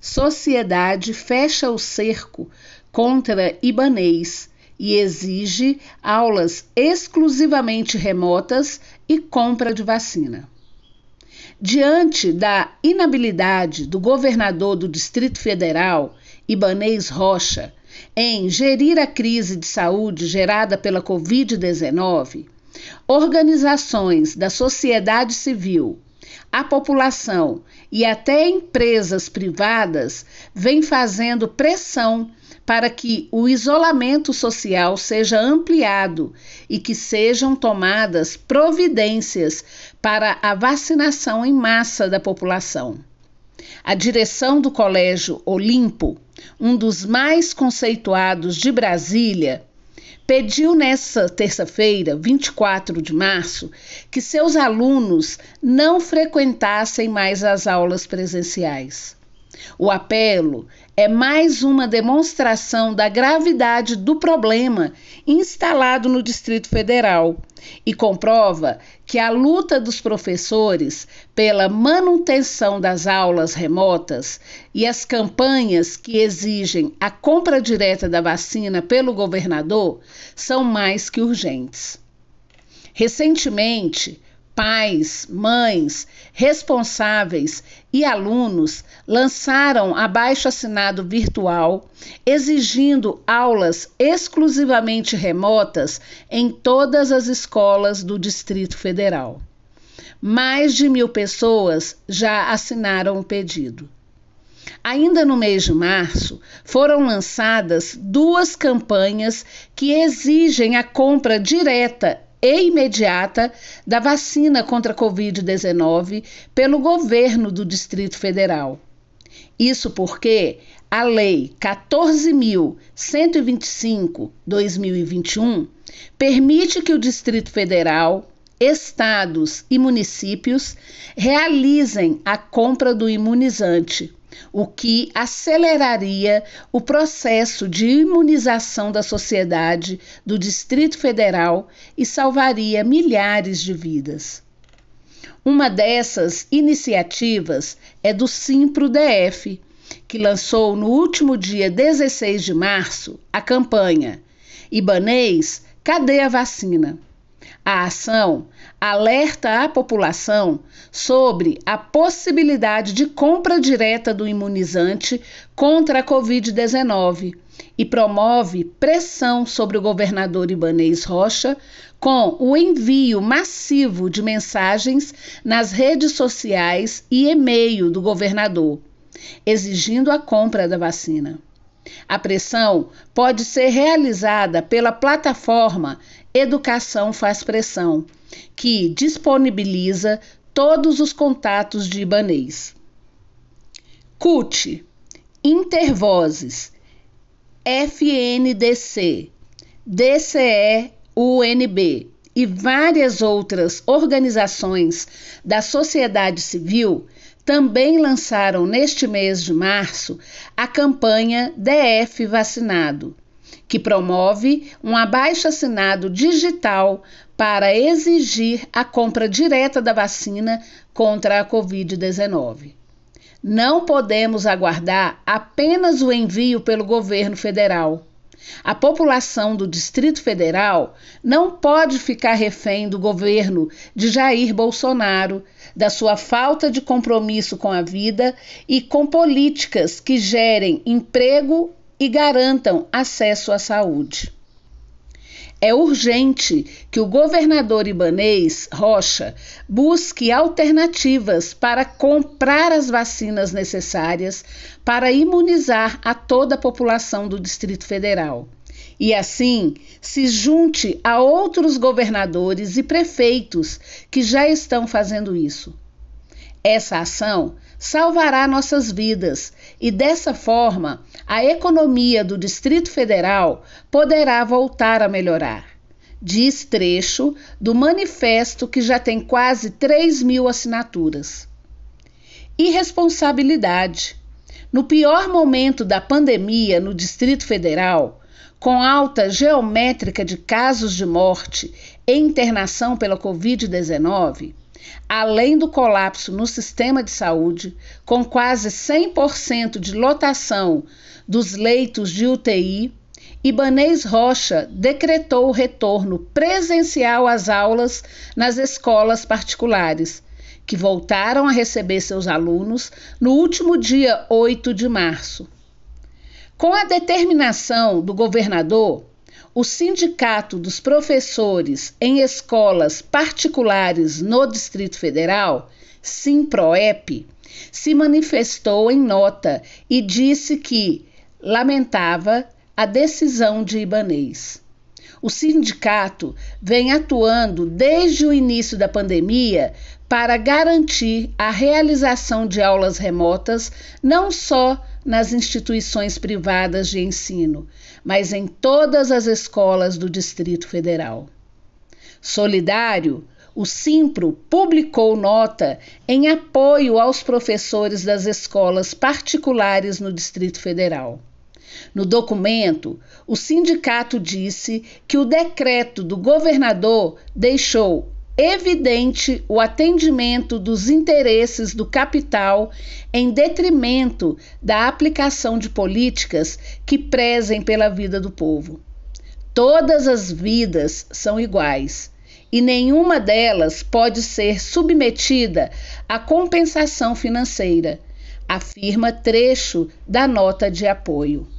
sociedade fecha o cerco contra ibanês e exige aulas exclusivamente remotas e compra de vacina. Diante da inabilidade do governador do Distrito Federal, Ibanês Rocha, em gerir a crise de saúde gerada pela Covid-19, organizações da sociedade civil a população e até empresas privadas vêm fazendo pressão para que o isolamento social seja ampliado e que sejam tomadas providências para a vacinação em massa da população. A direção do Colégio Olimpo, um dos mais conceituados de Brasília, pediu nessa terça-feira, 24 de março, que seus alunos não frequentassem mais as aulas presenciais. O apelo é mais uma demonstração da gravidade do problema instalado no Distrito Federal e comprova que a luta dos professores pela manutenção das aulas remotas e as campanhas que exigem a compra direta da vacina pelo governador são mais que urgentes. Recentemente, pais, mães, responsáveis e alunos lançaram abaixo assinado virtual, exigindo aulas exclusivamente remotas em todas as escolas do Distrito Federal. Mais de mil pessoas já assinaram o pedido. Ainda no mês de março, foram lançadas duas campanhas que exigem a compra direta e imediata da vacina contra a Covid-19 pelo governo do Distrito Federal. Isso porque a Lei 14.125-2021 permite que o Distrito Federal, estados e municípios realizem a compra do imunizante o que aceleraria o processo de imunização da sociedade do Distrito Federal e salvaria milhares de vidas. Uma dessas iniciativas é do Simpro DF, que lançou no último dia 16 de março a campanha Ibanês, cadê a vacina? A ação alerta a população sobre a possibilidade de compra direta do imunizante contra a Covid-19 e promove pressão sobre o governador Ibanês Rocha com o envio massivo de mensagens nas redes sociais e e-mail do governador, exigindo a compra da vacina. A pressão pode ser realizada pela plataforma Educação faz pressão, que disponibiliza todos os contatos de Ibanês. CUT, Intervozes, FNDC, DCE-UNB e várias outras organizações da sociedade civil também lançaram neste mês de março a campanha DF Vacinado que promove um abaixo-assinado digital para exigir a compra direta da vacina contra a Covid-19. Não podemos aguardar apenas o envio pelo governo federal. A população do Distrito Federal não pode ficar refém do governo de Jair Bolsonaro, da sua falta de compromisso com a vida e com políticas que gerem emprego e garantam acesso à saúde. É urgente que o governador ibanês Rocha busque alternativas para comprar as vacinas necessárias para imunizar a toda a população do Distrito Federal e assim se junte a outros governadores e prefeitos que já estão fazendo isso. Essa ação salvará nossas vidas e dessa forma a economia do Distrito Federal poderá voltar a melhorar. Diz trecho do manifesto que já tem quase 3 mil assinaturas. Irresponsabilidade. No pior momento da pandemia no Distrito Federal, com alta geométrica de casos de morte internação pela Covid-19, além do colapso no sistema de saúde, com quase 100% de lotação dos leitos de UTI, Ibanês Rocha decretou o retorno presencial às aulas nas escolas particulares, que voltaram a receber seus alunos no último dia 8 de março. Com a determinação do governador, o Sindicato dos Professores em Escolas Particulares no Distrito Federal, SIMPROEP, se manifestou em nota e disse que lamentava a decisão de Ibanês. O sindicato vem atuando desde o início da pandemia para garantir a realização de aulas remotas não só nas instituições privadas de ensino, mas em todas as escolas do Distrito Federal. Solidário, o Simpro publicou nota em apoio aos professores das escolas particulares no Distrito Federal. No documento, o sindicato disse que o decreto do governador deixou evidente o atendimento dos interesses do capital em detrimento da aplicação de políticas que prezem pela vida do povo. Todas as vidas são iguais e nenhuma delas pode ser submetida à compensação financeira, afirma trecho da nota de apoio.